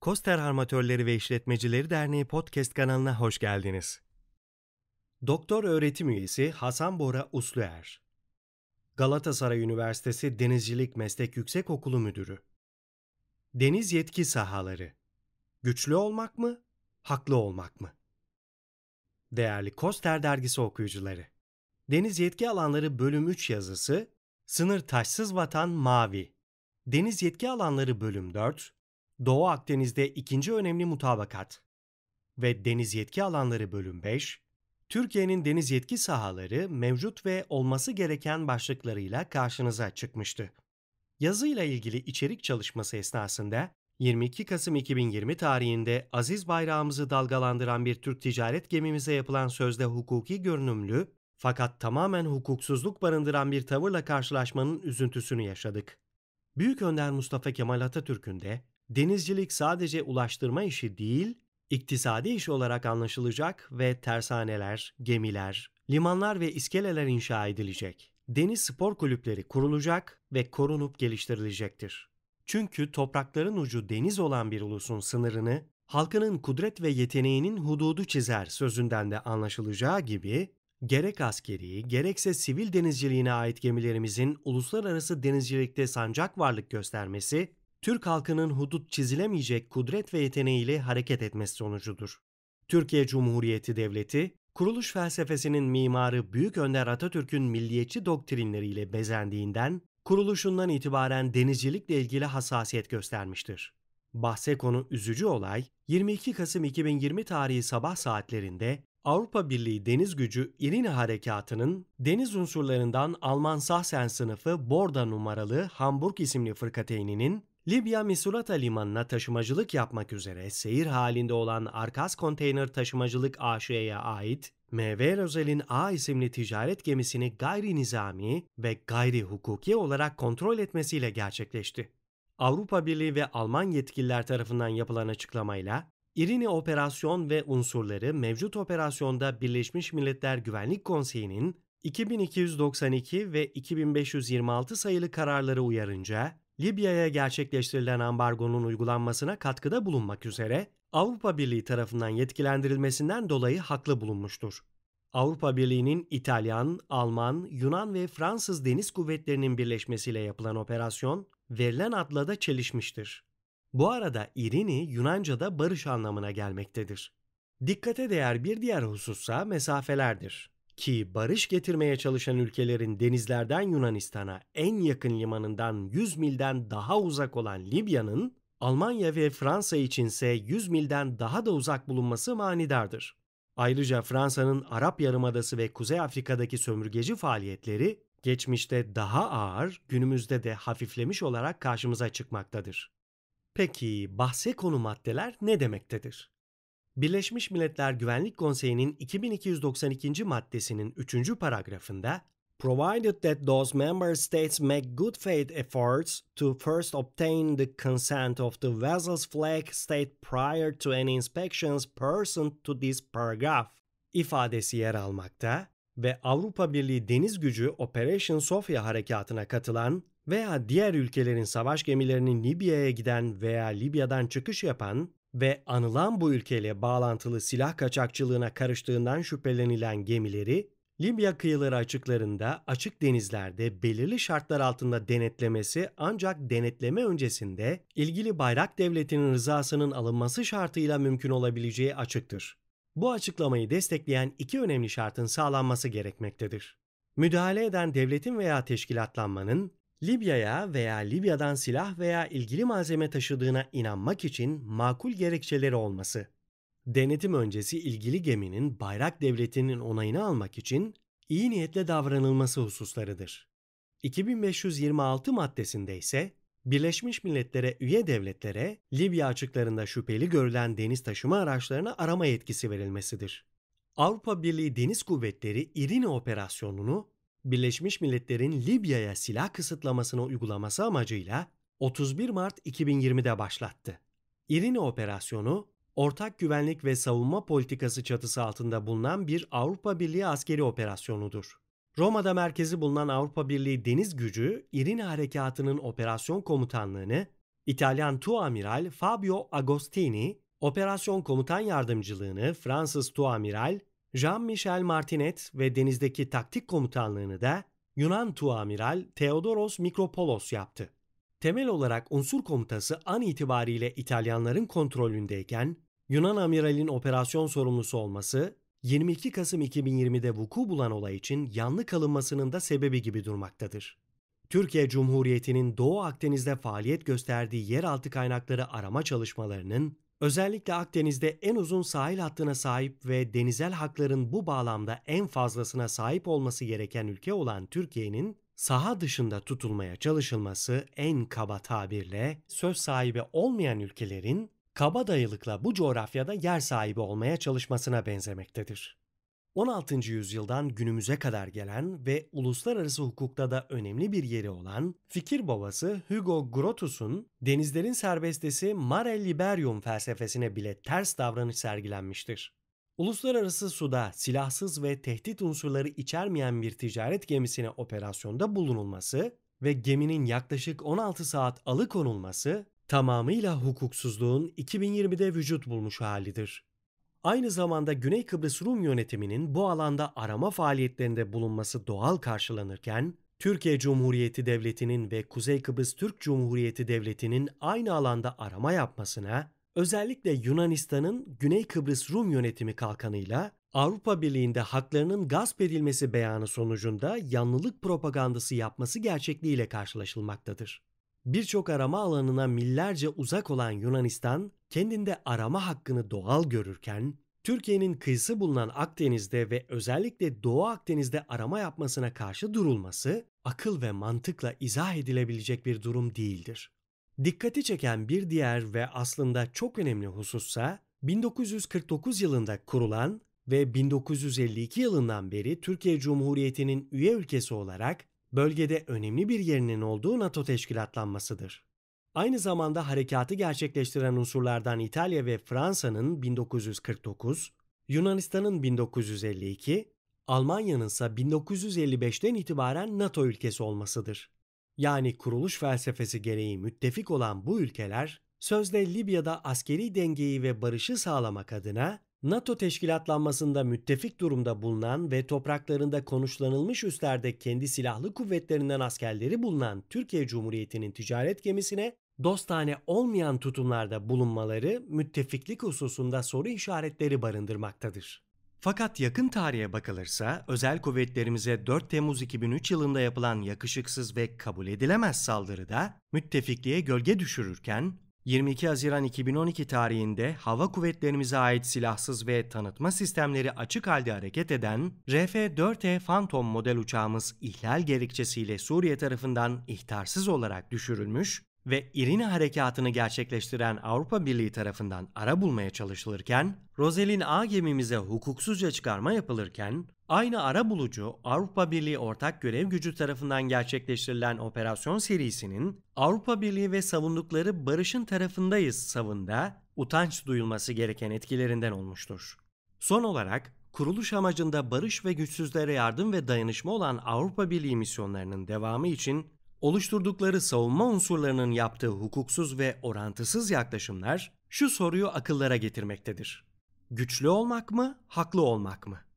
Koster Armatörleri ve İşletmecileri Derneği podcast kanalına hoş geldiniz. Doktor öğretim üyesi Hasan Bora Usluer. Galatasaray Üniversitesi Denizcilik Meslek Yüksekokulu Müdürü. Deniz yetki sahaları. Güçlü olmak mı, haklı olmak mı? Değerli Koster dergisi okuyucuları. Deniz yetki alanları bölüm 3 yazısı Sınır Taşsız Vatan Mavi. Deniz yetki alanları bölüm 4 Doğu Akdeniz'de ikinci önemli mutabakat ve deniz yetki alanları bölüm 5, Türkiye'nin deniz yetki sahaları mevcut ve olması gereken başlıklarıyla karşınıza çıkmıştı. Yazıyla ilgili içerik çalışması esnasında 22 Kasım 2020 tarihinde aziz bayrağımızı dalgalandıran bir Türk ticaret gemimize yapılan sözde hukuki görünümlü fakat tamamen hukuksuzluk barındıran bir tavırla karşılaşmanın üzüntüsünü yaşadık. Büyük Önder Mustafa Kemal Atatürk'ün de denizcilik sadece ulaştırma işi değil, iktisadi iş olarak anlaşılacak ve tersaneler, gemiler, limanlar ve iskeleler inşa edilecek. Deniz spor kulüpleri kurulacak ve korunup geliştirilecektir. Çünkü toprakların ucu deniz olan bir ulusun sınırını halkının kudret ve yeteneğinin hududu çizer sözünden de anlaşılacağı gibi gerek askeri gerekse sivil denizciliğine ait gemilerimizin uluslararası denizcilikte sancak varlık göstermesi Türk halkının hudut çizilemeyecek kudret ve yeteneğiyle hareket etmesi sonucudur. Türkiye Cumhuriyeti Devleti, kuruluş felsefesinin mimarı Büyük Önder Atatürk'ün milliyetçi doktrinleriyle bezendiğinden, kuruluşundan itibaren denizcilikle ilgili hassasiyet göstermiştir. Bahse konu üzücü olay, 22 Kasım 2020 tarihi sabah saatlerinde Avrupa Birliği Deniz Gücü İrini Harekatı'nın deniz unsurlarından Alman Sahsen sınıfı Borda numaralı Hamburg isimli fırkateyninin Libya Misulata limanına taşımacılık yapmak üzere seyir halinde olan Arkas Konteyner Taşımacılık AŞ'ye ait MV Rozel'in A isimli ticaret gemisini gayri nizami ve gayri hukuki olarak kontrol etmesiyle gerçekleşti. Avrupa Birliği ve Alman yetkililer tarafından yapılan açıklamayla İrini operasyon ve unsurları mevcut operasyonda Birleşmiş Milletler Güvenlik Konseyi'nin 2292 ve 2526 sayılı kararları uyarınca Libya'ya gerçekleştirilen ambargonun uygulanmasına katkıda bulunmak üzere Avrupa Birliği tarafından yetkilendirilmesinden dolayı haklı bulunmuştur. Avrupa Birliği'nin İtalyan, Alman, Yunan ve Fransız deniz kuvvetlerinin birleşmesiyle yapılan operasyon verilen adla da çelişmiştir. Bu arada Irini Yunanca'da barış anlamına gelmektedir. Dikkate değer bir diğer husussa mesafelerdir ki barış getirmeye çalışan ülkelerin denizlerden Yunanistan'a en yakın limanından 100 milden daha uzak olan Libya'nın Almanya ve Fransa içinse 100 milden daha da uzak bulunması manidardır. Ayrıca Fransa'nın Arap Yarımadası ve Kuzey Afrika'daki sömürgeci faaliyetleri geçmişte daha ağır, günümüzde de hafiflemiş olarak karşımıza çıkmaktadır. Peki bahse konu maddeler ne demektedir? Birleşmiş Milletler Güvenlik Konseyi'nin 2292. maddesinin 3. paragrafında provided that those member states make good faith efforts to first obtain the consent of the vessel's flag state prior to any inspections pursuant to this paragraph ifadesi yer almakta ve Avrupa Birliği Deniz Gücü Operation Sofia harekatına katılan veya diğer ülkelerin savaş gemilerinin Libya'ya giden veya Libya'dan çıkış yapan ve anılan bu ülkeyle bağlantılı silah kaçakçılığına karıştığından şüphelenilen gemileri Libya kıyıları açıklarında açık denizlerde belirli şartlar altında denetlemesi ancak denetleme öncesinde ilgili bayrak devletinin rızasının alınması şartıyla mümkün olabileceği açıktır. Bu açıklamayı destekleyen iki önemli şartın sağlanması gerekmektedir. Müdahale eden devletin veya teşkilatlanmanın Libya'ya veya Libya'dan silah veya ilgili malzeme taşıdığına inanmak için makul gerekçeleri olması. Denetim öncesi ilgili geminin bayrak devletinin onayını almak için iyi niyetle davranılması hususlarıdır. 2526 maddesinde ise Birleşmiş Milletler'e üye devletlere Libya açıklarında şüpheli görülen deniz taşıma araçlarına arama yetkisi verilmesidir. Avrupa Birliği Deniz Kuvvetleri İrini operasyonunu Birleşmiş Milletler'in Libya'ya silah kısıtlamasını uygulaması amacıyla 31 Mart 2020'de başlattı. İrini operasyonu ortak güvenlik ve savunma politikası çatısı altında bulunan bir Avrupa Birliği askeri operasyonudur. Roma'da merkezi bulunan Avrupa Birliği Deniz Gücü İrini Harekatı'nın operasyon komutanlığını İtalyan Tuamiral Fabio Agostini, operasyon komutan yardımcılığını Fransız Tuamiral Jean-Michel Martinet ve denizdeki taktik komutanlığını da Yunan Tuamiral Theodoros Mikropolos yaptı. Temel olarak unsur komutası an itibariyle İtalyanların kontrolündeyken Yunan amiralin operasyon sorumlusu olması 22 Kasım 2020'de vuku bulan olay için yanlı kalınmasının da sebebi gibi durmaktadır. Türkiye Cumhuriyeti'nin Doğu Akdeniz'de faaliyet gösterdiği yeraltı kaynakları arama çalışmalarının Özellikle Akdeniz'de en uzun sahil hattına sahip ve denizel hakların bu bağlamda en fazlasına sahip olması gereken ülke olan Türkiye'nin saha dışında tutulmaya çalışılması en kaba tabirle söz sahibi olmayan ülkelerin kaba dayılıkla bu coğrafyada yer sahibi olmaya çalışmasına benzemektedir. 16. yüzyıldan günümüze kadar gelen ve uluslararası hukukta da önemli bir yeri olan fikir babası Hugo Grotius'un denizlerin serbestesi Mare Liberum felsefesine bile ters davranış sergilenmiştir. Uluslararası suda silahsız ve tehdit unsurları içermeyen bir ticaret gemisine operasyonda bulunulması ve geminin yaklaşık 16 saat alıkonulması tamamıyla hukuksuzluğun 2020'de vücut bulmuş halidir. Aynı zamanda Güney Kıbrıs Rum yönetiminin bu alanda arama faaliyetlerinde bulunması doğal karşılanırken, Türkiye Cumhuriyeti Devleti'nin ve Kuzey Kıbrıs Türk Cumhuriyeti Devleti'nin aynı alanda arama yapmasına, özellikle Yunanistan'ın Güney Kıbrıs Rum yönetimi kalkanıyla Avrupa Birliği'nde haklarının gasp edilmesi beyanı sonucunda yanlılık propagandası yapması gerçekliğiyle karşılaşılmaktadır. Birçok arama alanına millerce uzak olan Yunanistan kendinde arama hakkını doğal görürken Türkiye'nin kıyısı bulunan Akdeniz'de ve özellikle Doğu Akdeniz'de arama yapmasına karşı durulması akıl ve mantıkla izah edilebilecek bir durum değildir. Dikkati çeken bir diğer ve aslında çok önemli husussa 1949 yılında kurulan ve 1952 yılından beri Türkiye Cumhuriyeti'nin üye ülkesi olarak bölgede önemli bir yerinin olduğu NATO teşkilatlanmasıdır. Aynı zamanda harekatı gerçekleştiren unsurlardan İtalya ve Fransa'nın 1949, Yunanistan'ın 1952, Almanya'nın ise 1955'ten itibaren NATO ülkesi olmasıdır. Yani kuruluş felsefesi gereği müttefik olan bu ülkeler sözde Libya'da askeri dengeyi ve barışı sağlamak adına NATO teşkilatlanmasında müttefik durumda bulunan ve topraklarında konuşlanılmış üstlerde kendi silahlı kuvvetlerinden askerleri bulunan Türkiye Cumhuriyeti'nin ticaret gemisine dostane olmayan tutumlarda bulunmaları müttefiklik hususunda soru işaretleri barındırmaktadır. Fakat yakın tarihe bakılırsa özel kuvvetlerimize 4 Temmuz 2003 yılında yapılan yakışıksız ve kabul edilemez saldırıda müttefikliğe gölge düşürürken 22 Haziran 2012 tarihinde hava kuvvetlerimize ait silahsız ve tanıtma sistemleri açık halde hareket eden RF-4E Phantom model uçağımız ihlal gerekçesiyle Suriye tarafından ihtarsız olarak düşürülmüş ve İrini harekatını gerçekleştiren Avrupa Birliği tarafından ara bulmaya çalışılırken, Roselin A gemimize hukuksuzca çıkarma yapılırken, Aynı ara bulucu Avrupa Birliği ortak görev gücü tarafından gerçekleştirilen operasyon serisinin Avrupa Birliği ve savundukları barışın tarafındayız savında utanç duyulması gereken etkilerinden olmuştur. Son olarak kuruluş amacında barış ve güçsüzlere yardım ve dayanışma olan Avrupa Birliği misyonlarının devamı için oluşturdukları savunma unsurlarının yaptığı hukuksuz ve orantısız yaklaşımlar şu soruyu akıllara getirmektedir. Güçlü olmak mı, haklı olmak mı?